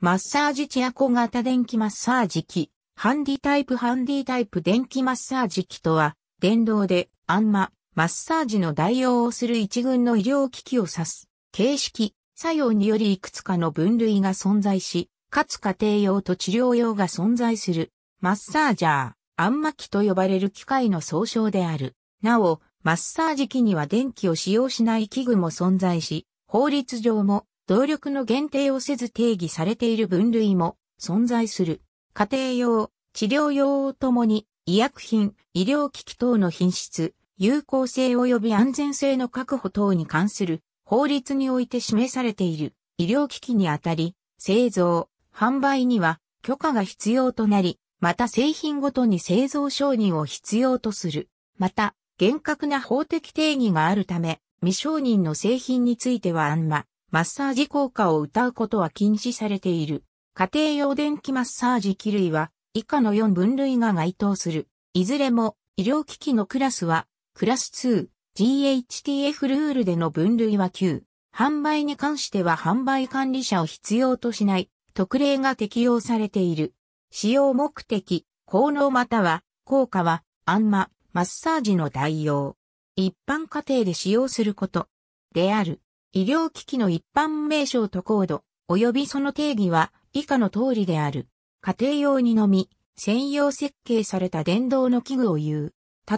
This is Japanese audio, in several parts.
マッサージチアコ型電気マッサージ機、ハンディタイプハンディタイプ電気マッサージ機とは、電動で、あんま、マッサージの代用をする一群の医療機器を指す、形式、作用によりいくつかの分類が存在し、かつ家庭用と治療用が存在する、マッサージャー、あんま機と呼ばれる機械の総称である。なお、マッサージ機には電気を使用しない器具も存在し、法律上も動力の限定をせず定義されている分類も存在する。家庭用、治療用をともに、医薬品、医療機器等の品質、有効性及び安全性の確保等に関する法律において示されている医療機器にあたり、製造、販売には許可が必要となり、また製品ごとに製造承認を必要とする。また、厳格な法的定義があるため、未承認の製品についてはあんまマッサージ効果を謳うことは禁止されている。家庭用電気マッサージ機類は以下の4分類が該当する。いずれも医療機器のクラスはクラス2 GHTF ルールでの分類は9。販売に関しては販売管理者を必要としない特例が適用されている。使用目的、効能または効果はあんま、マッサージの代用。一般家庭で使用することである。医療機器の一般名称とコード、及びその定義は以下の通りである。家庭用にのみ、専用設計された電動の器具を言う。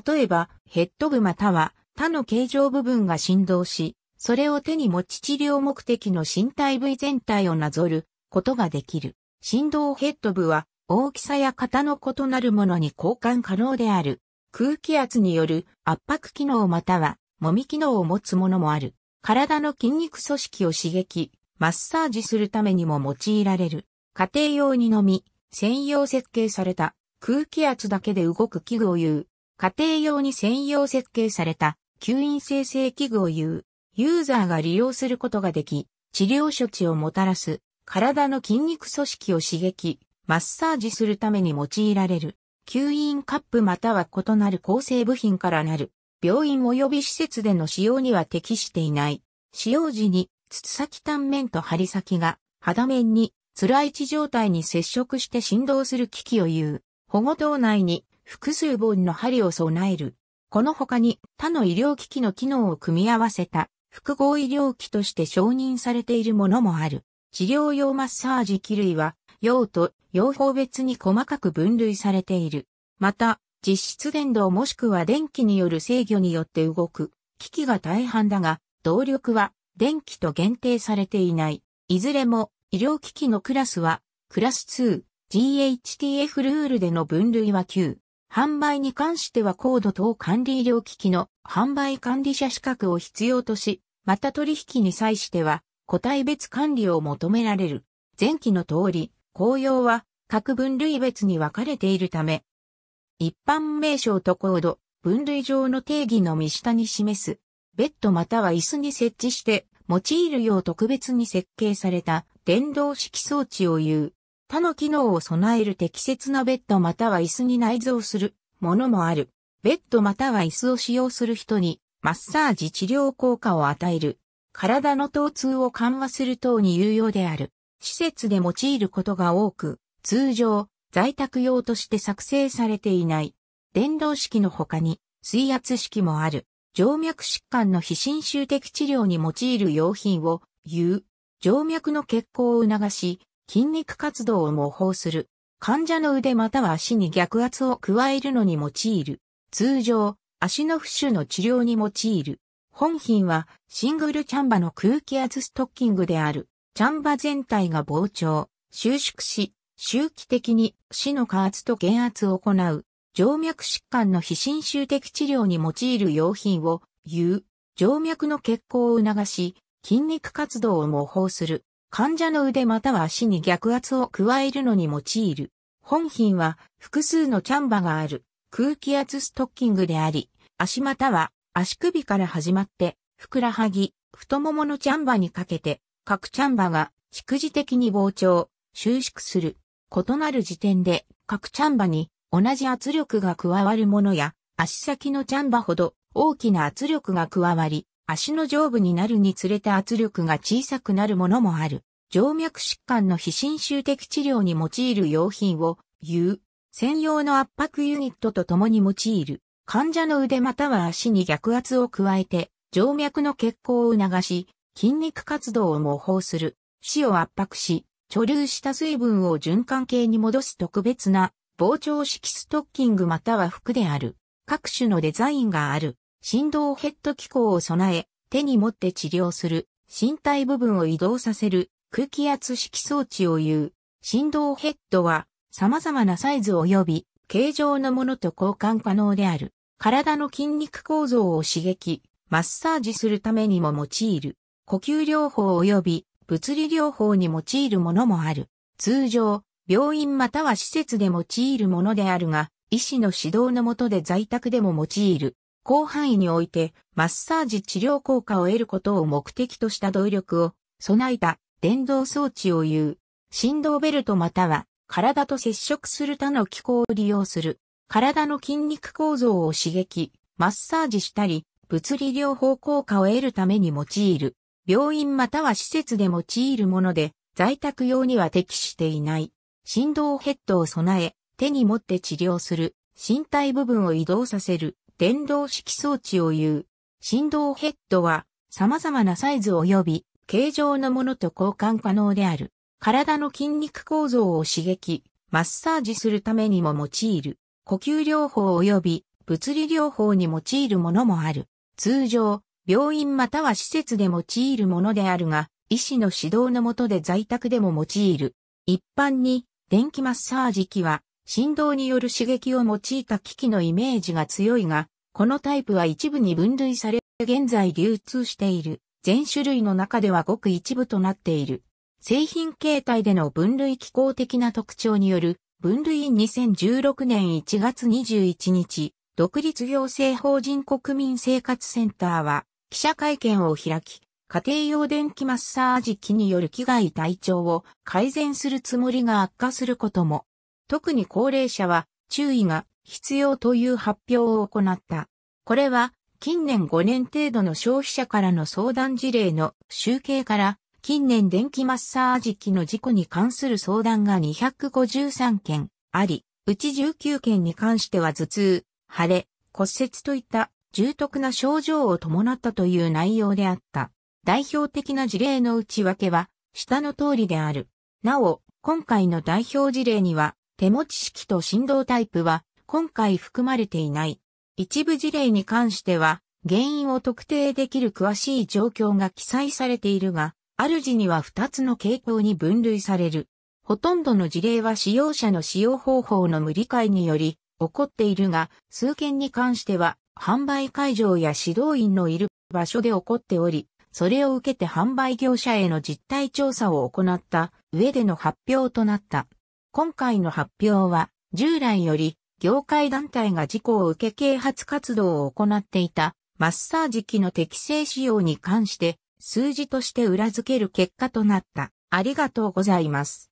例えば、ヘッド部または他の形状部分が振動し、それを手に持ち治療目的の身体部位全体をなぞることができる。振動ヘッド部は大きさや型の異なるものに交換可能である。空気圧による圧迫機能または揉み機能を持つものもある。体の筋肉組織を刺激、マッサージするためにも用いられる。家庭用にのみ、専用設計された空気圧だけで動く器具を言う。家庭用に専用設計された吸引生成器具を言う。ユーザーが利用することができ、治療処置をもたらす。体の筋肉組織を刺激、マッサージするために用いられる。吸引カップまたは異なる構成部品からなる病院及び施設での使用には適していない。使用時に、筒先端面と針先が、肌面に、辛い地状態に接触して振動する機器を言う。保護道内に、複数本の針を備える。この他に他の医療機器の機能を組み合わせた複合医療機として承認されているものもある。治療用マッサージ機類は用途、用法別に細かく分類されている。また、実質電動もしくは電気による制御によって動く機器が大半だが、動力は電気と限定されていない。いずれも医療機器のクラスは、クラス2、GHTF ルールでの分類は9。販売に関しては高度等管理医療機器の販売管理者資格を必要とし、また取引に際しては個体別管理を求められる。前期の通り、公用は各分類別に分かれているため、一般名称とコード、分類上の定義の見下に示す、ベッドまたは椅子に設置して用いるよう特別に設計された電動式装置を言う。他の機能を備える適切なベッドまたは椅子に内蔵するものもある。ベッドまたは椅子を使用する人にマッサージ治療効果を与える。体の疼痛を緩和する等に有用である。施設で用いることが多く、通常在宅用として作成されていない。電動式の他に水圧式もある。静脈疾患の非侵襲的治療に用いる用品を言う。静脈の血行を促し、筋肉活動を模倣する。患者の腕または足に逆圧を加えるのに用いる。通常、足の浮腫の治療に用いる。本品はシングルチャンバの空気圧ストッキングである。チャンバ全体が膨張、収縮し、周期的に死の加圧と減圧を行う、静脈疾患の非侵襲的治療に用いる用品を、言う、静脈の血行を促し、筋肉活動を模倣する、患者の腕または足に逆圧を加えるのに用いる。本品は複数のチャンバがある空気圧ストッキングであり、足または足首から始まって、ふくらはぎ、太もものチャンバにかけて、各チャンバが蓄次的に膨張、収縮する。異なる時点で各チャンバに同じ圧力が加わるものや足先のチャンバほど大きな圧力が加わり足の上部になるにつれて圧力が小さくなるものもある。静脈疾患の非侵襲的治療に用いる用品を、U、専用の圧迫ユニットと共に用いる。患者の腕または足に逆圧を加えて、静脈の血行を促し、筋肉活動を模倣する。死を圧迫し、貯留した水分を循環系に戻す特別な膨張式ストッキングまたは服である。各種のデザインがある。振動ヘッド機構を備え、手に持って治療する。身体部分を移動させる空気圧式装置を言う。振動ヘッドは様々なサイズ及び形状のものと交換可能である。体の筋肉構造を刺激、マッサージするためにも用いる。呼吸療法及び物理療法に用いるものもある。通常、病院または施設で用いるものであるが、医師の指導のもとで在宅でも用いる。広範囲において、マッサージ治療効果を得ることを目的とした動力を備えた電動装置を言う。振動ベルトまたは、体と接触する他の機構を利用する。体の筋肉構造を刺激、マッサージしたり、物理療法効果を得るために用いる。病院または施設で用いるもので、在宅用には適していない。振動ヘッドを備え、手に持って治療する、身体部分を移動させる、電動式装置を言う。振動ヘッドは、様々なサイズ及び、形状のものと交換可能である。体の筋肉構造を刺激、マッサージするためにも用いる。呼吸療法及び物理療法に用いるものもある。通常、病院または施設で用いるものであるが、医師の指導のもとで在宅でも用いる。一般に、電気マッサージ機は、振動による刺激を用いた機器のイメージが強いが、このタイプは一部に分類され、現在流通している。全種類の中ではごく一部となっている。製品形態での分類機構的な特徴による、分類2016年1月21日、独立行政法人国民生活センターは、記者会見を開き、家庭用電気マッサージ機による危害体調を改善するつもりが悪化することも、特に高齢者は注意が必要という発表を行った。これは近年5年程度の消費者からの相談事例の集計から近年電気マッサージ機の事故に関する相談が253件あり、うち19件に関しては頭痛、腫れ、骨折といった重篤な症状を伴ったという内容であった。代表的な事例の内訳は、下の通りである。なお、今回の代表事例には、手持ち式と振動タイプは、今回含まれていない。一部事例に関しては、原因を特定できる詳しい状況が記載されているが、主には2つの傾向に分類される。ほとんどの事例は使用者の使用方法の無理解により起こっているが、数件に関しては販売会場や指導員のいる場所で起こっており、それを受けて販売業者への実態調査を行った上での発表となった。今回の発表は、従来より業界団体が事故を受け啓発活動を行っていたマッサージ機の適正使用に関して数字として裏付ける結果となった。ありがとうございます。